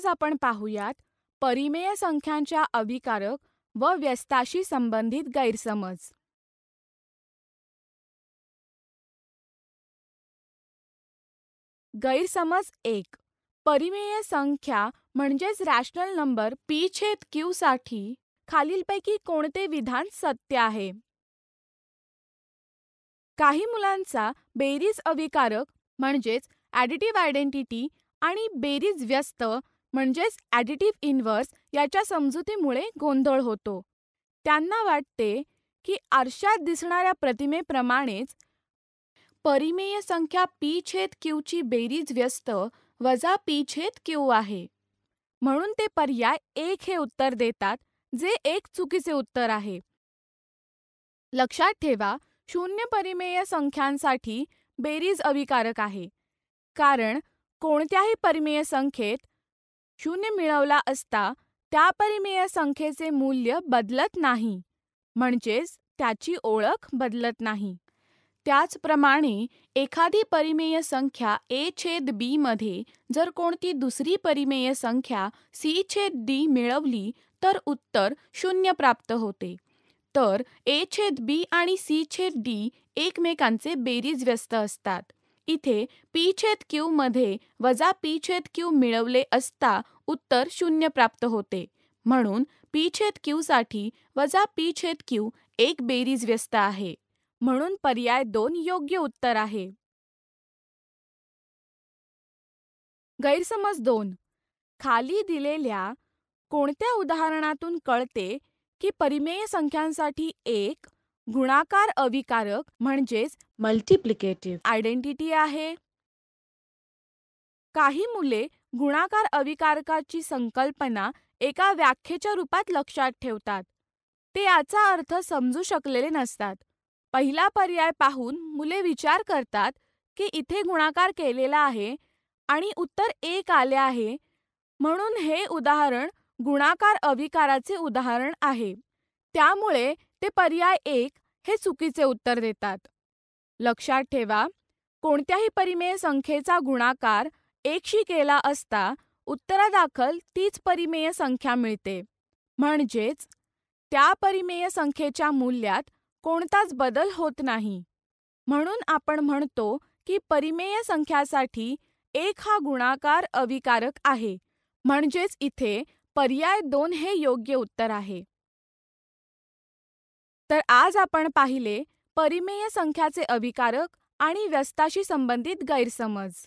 आज आपण पाहूयात परिमेय संख्यांच्या अविकारक व व्यस्ताशी संबंधित गैरसमज गैरसमज एक परिमेय संख्या म्हणजेच रॅशनल नंबर पी छेद क्यू साठी खालीलपैकी कोणते विधान सत्य आहे काही मुलांचा बेरीज अविकारक म्हणजेच ॲडिटिव्ह आयडेंटिटी आणि बेरीज व्यस्त म्हणजेच ॲडिटिव्ह इनव्हर्स याच्या समजुतीमुळे गोंधळ होतो त्यांना वाटते की आरशात दिसणाऱ्या प्रतिमेप्रमाणेच परिमेय संख्या पी छेद क्यूची बेरीज व्यस्त वजा पी छेद क्यू आहे म्हणून ते पर्याय एक हे उत्तर देतात जे एक चुकीचे उत्तर आहे लक्षात ठेवा शून्य परिमेय संख्यांसाठी बेरीज अविकारक आहे कारण कोणत्याही परिमेय संख्येत शून्य मिळवला असता त्या परिमेय संख्येचे मूल्य बदलत नाही म्हणजेच त्याची ओळख बदलत नाही त्याचप्रमाणे एखादी परिमेय संख्या ए छेद बी मध्ये जर कोणती दुसरी परिमेय संख्या सी छेद डी मिळवली तर उत्तर शून्य प्राप्त होते तर ए छेद बी आणि सी छेद डी एकमेकांचे बेरीज व्यस्त असतात इथे पी छेद क्यू मध्ये वजा पी छेद क्यू मिळवले असता उत्तर शून्य प्राप्त होते म्हणून पी छेद साठी वजा पी छेद क्यू एक बेरीज व्यस्त आहे म्हणून पर्याय दोन योग्य उत्तर आहे गैरसमज दोन खाली दिलेल्या कोणत्या उदाहरणातून कळते की परिमेय संख्यांसाठी एक गुणाकार अविकारक म्हणजेच मल्टिप्लिकेटिव्ह आयडेंटिटी आहे काही मुले गुणाकार अविकारकाची संकल्पना एका व्याख्येच्या रूपात लक्षात ठेवतात ते याचा अर्थ समजू शकलेले नसतात पहिला पर्याय पाहून मुले विचार करतात की इथे गुणाकार केलेला आहे आणि उत्तर एक आले आहे म्हणून हे उदाहरण गुणाकार अविकाराचे उदाहरण आहे त्यामुळे ते पर्याय एक हे चुकीचे उत्तर देतात लक्षात ठेवा कोणत्याही परिमेय संख्येचा गुणाकार एकशी केला असता उत्तरादाखल तीच परिमेय संख्या मिळते म्हणजेच त्या परिमेय संख्येच्या मूल्यात कोणताच बदल होत नाही म्हणून आपण म्हणतो की परिमेय संख्यासाठी एक हा गुणाकार अविकारक आहे म्हणजेच इथे पर्याय दोन हे योग्य उत्तर आहे तर आज आपण पाहिले परिमेय संख्याचे अभिकारक आणि व्यस्ताशी संबंधित गैरसमज